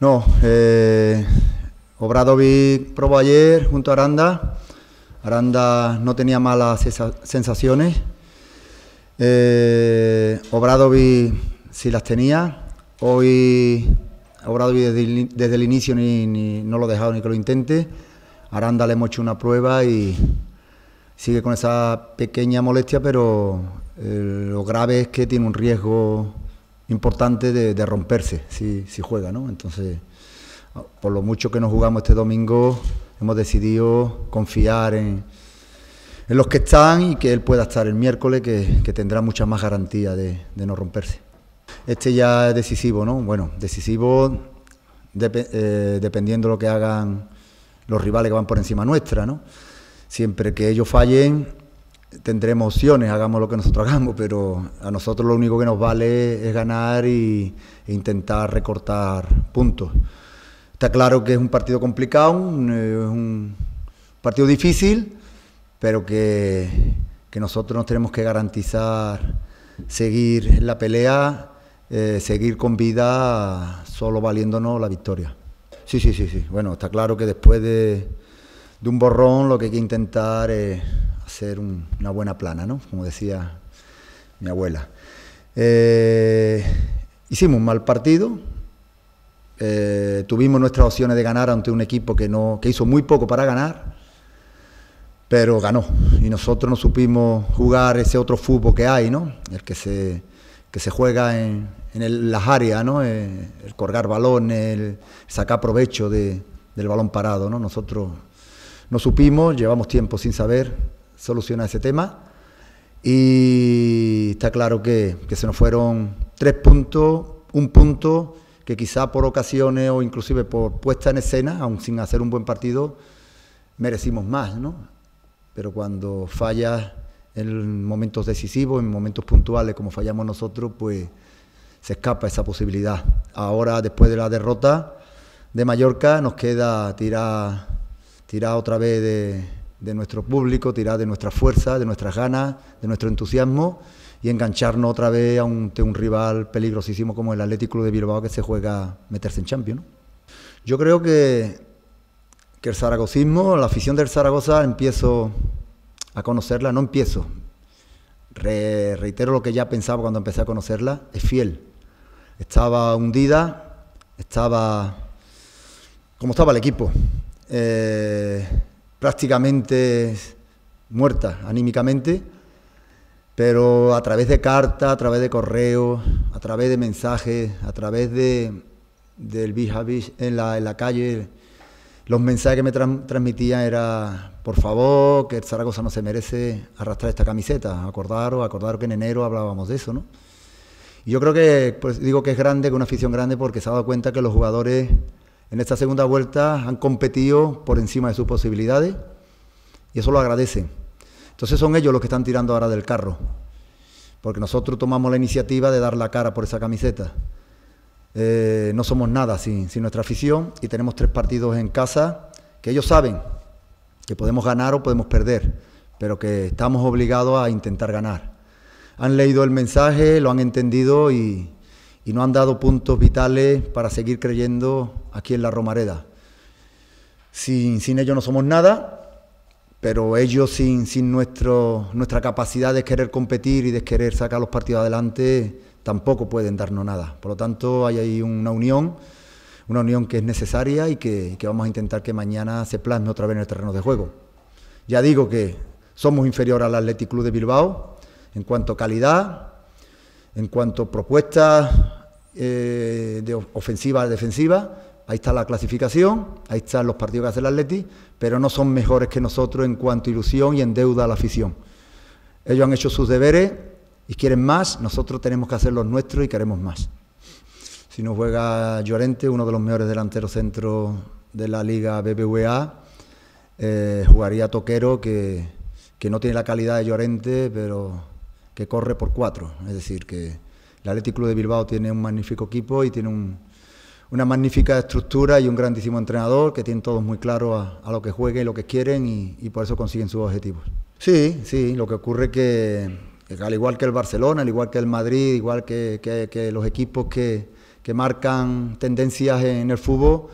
No, Obrado eh, Obradovic probó ayer junto a Aranda. Aranda no tenía malas sensaciones. Obrado eh, Obradovic sí las tenía. Hoy Obradovic desde, el inicio ni, no lo he dejado ni que lo intente. Aranda le hemos hecho una prueba y sigue con esa pequeña molestia, pero eh, lo grave es que tiene un riesgo importante de, romperse si, si, juega, ¿no? Entonces, por lo mucho que nos jugamos este domingo, hemos decidido confiar en, en los que están y que él pueda estar el miércoles, que, tendrá mucha más garantía de, no romperse. Este ya es decisivo, ¿no? Bueno, decisivo eh, dependiendo lo que hagan los rivales que van por encima nuestra, ¿no? Siempre que ellos fallen, tendremos opciones, hagamos lo que nosotros hagamos, pero a nosotros lo único que nos vale es ganar y, e intentar recortar puntos. Está claro que es un partido complicado, es eh, un partido difícil, pero que, que nosotros nos tenemos que garantizar seguir la pelea, eh, seguir con vida, solo valiéndonos la victoria. Sí, sí, sí, sí. Bueno, está claro que después de, de un borrón lo que hay que intentar es ser una buena plana, ¿no? Como decía mi abuela. Eh, hicimos un mal partido, eh, tuvimos nuestras opciones de ganar ante un equipo que, no, hizo muy poco para ganar, pero ganó. Y nosotros no supimos jugar ese otro fútbol que hay, ¿no? El que se, que se juega en, las áreas, ¿no? Eh, el, colgar balones, el sacar provecho del balón parado, ¿no? Nosotros no supimos, llevamos tiempo sin saber solucionar ese tema. Y está claro que, que, se nos fueron tres puntos, un punto que quizá por ocasiones o inclusive por puesta en escena, aún sin hacer un buen partido, merecimos más, ¿no? Pero cuando fallas en momentos decisivos, en momentos puntuales como fallamos nosotros, pues se escapa esa posibilidad. Ahora, después de la derrota de Mallorca, nos queda tirar, tirar otra vez de, de nuestro público, tirar de nuestra fuerza de nuestras ganas, de nuestro entusiasmo y engancharnos otra vez ante un, rival peligrosísimo como el Atlético de Bilbao que se juega meterse en Champions. Yo creo que, que el zaragozismo la afición del Zaragoza, empiezo a conocerla, no empiezo. reitero lo que ya pensaba cuando empecé a conocerla, es fiel. Estaba hundida, estaba como estaba el equipo. Eh, prácticamente muerta anímicamente, pero a través de carta, a través de correo, a través de mensajes, a través de, del vis en la, en la calle, los mensajes que me transmitían era, por favor, que Zaragoza no se merece arrastrar esta camiseta, acordaros, acordaros que en enero hablábamos de eso, ¿no? Y yo creo que, pues digo que es grande, que una afición grande, porque se ha dado cuenta que los jugadores en esta segunda vuelta han competido por encima de sus posibilidades y eso lo agradecen. Entonces son ellos los que están tirando ahora del carro, porque nosotros tomamos la iniciativa de dar la cara por esa camiseta. Eh, no somos nada sin, nuestra afición y tenemos tres partidos en casa que ellos saben que podemos ganar o podemos perder, pero que estamos obligados a intentar ganar. Han leído el mensaje, lo han entendido y, y no han dado puntos vitales para seguir creyendo aquí en la Romareda. Sin, ellos no somos nada, pero ellos sin, sin nuestra capacidad de querer competir y de querer sacar los partidos adelante tampoco pueden darnos nada. Por lo tanto, hay ahí una unión, una unión que es necesaria y que, vamos a intentar que mañana se plasme otra vez en el terreno de juego. Ya digo que somos inferior al Athletic Club de Bilbao en cuanto a calidad, en cuanto a propuestas eh, de ofensiva a defensiva, Ahí está la clasificación, ahí están los partidos que hace el Atleti, pero no son mejores que nosotros en cuanto a ilusión y en deuda a la afición. Ellos han hecho sus deberes y quieren más, nosotros tenemos que hacer los nuestros y queremos más. Si no juega Llorente, uno de los mejores delanteros centro de la Liga BBVA, eh, jugaría Toquero, que, no tiene la calidad de Llorente, pero que corre por cuatro. Es decir, que el atlético Club de Bilbao tiene un magnífico equipo y tiene un, una magnífica estructura y un grandísimo entrenador que tienen todos muy claro a, lo que jueguen y lo que quieren y, por eso consiguen sus objetivos. Sí, sí, lo que ocurre que, que, al igual que el Barcelona, al igual que el Madrid, igual que, los equipos que, marcan tendencias en el fútbol,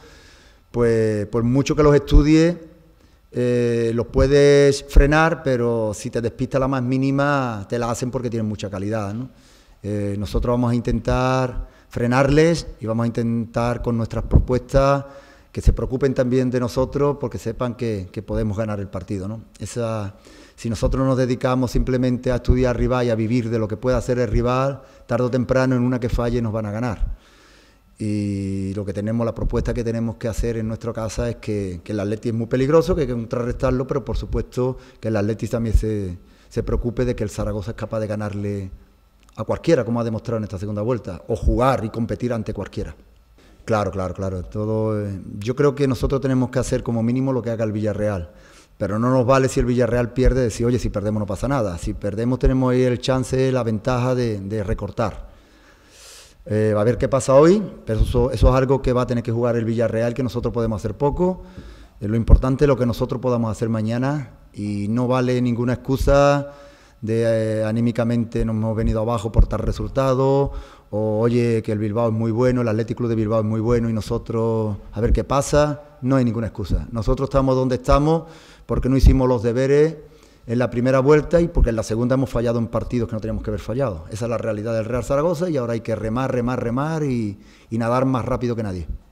pues por mucho que los estudie, eh, los puedes frenar, pero si te despista la más mínima, te la hacen porque tienen mucha calidad. ¿no? Eh, nosotros vamos a intentar frenarles y vamos a intentar con nuestras propuestas que se preocupen también de nosotros porque sepan que, podemos ganar el partido. ¿no? Esa, si nosotros nos dedicamos simplemente a estudiar rival y a vivir de lo que pueda hacer el rival, tarde o temprano en una que falle nos van a ganar. Y lo que tenemos, la propuesta que tenemos que hacer en nuestra casa es que, el Atleti es muy peligroso, que hay que contrarrestarlo, pero por supuesto que el Atleti también se, se preocupe de que el Zaragoza es capaz de ganarle a cualquiera, como ha demostrado en esta segunda vuelta, o jugar y competir ante cualquiera. Claro, claro, claro. Todo, eh, yo creo que nosotros tenemos que hacer como mínimo lo que haga el Villarreal. Pero no nos vale si el Villarreal pierde decir, oye, si perdemos no pasa nada. Si perdemos tenemos ahí el chance, la ventaja de, recortar. va eh, a ver qué pasa hoy, pero eso, es algo que va a tener que jugar el Villarreal, que nosotros podemos hacer poco. Eh, lo importante es lo que nosotros podamos hacer mañana y no vale ninguna excusa de eh, anímicamente nos hemos venido abajo por tal resultado, o oye, que el Bilbao es muy bueno, el Atlético de Bilbao es muy bueno y nosotros a ver qué pasa, no hay ninguna excusa. Nosotros estamos donde estamos porque no hicimos los deberes en la primera vuelta y porque en la segunda hemos fallado en partidos que no teníamos que haber fallado. Esa es la realidad del Real Zaragoza y ahora hay que remar, remar, remar y nadar más rápido que nadie.